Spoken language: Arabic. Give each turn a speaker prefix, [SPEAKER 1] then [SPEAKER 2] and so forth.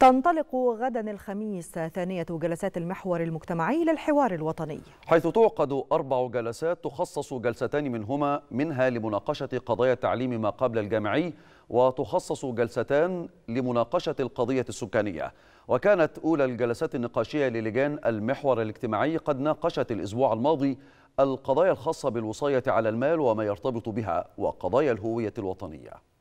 [SPEAKER 1] تنطلق غدا الخميس ثانية جلسات المحور المجتمعي للحوار الوطني
[SPEAKER 2] حيث تعقد أربع جلسات تخصص جلستان منهما منها لمناقشة قضايا تعليم ما قبل الجامعي وتخصص جلستان لمناقشة القضية السكانية وكانت أولى الجلسات النقاشية للجان المحور الاجتماعي قد ناقشت الأسبوع الماضي القضايا الخاصة بالوصاية على المال وما يرتبط بها وقضايا الهوية الوطنية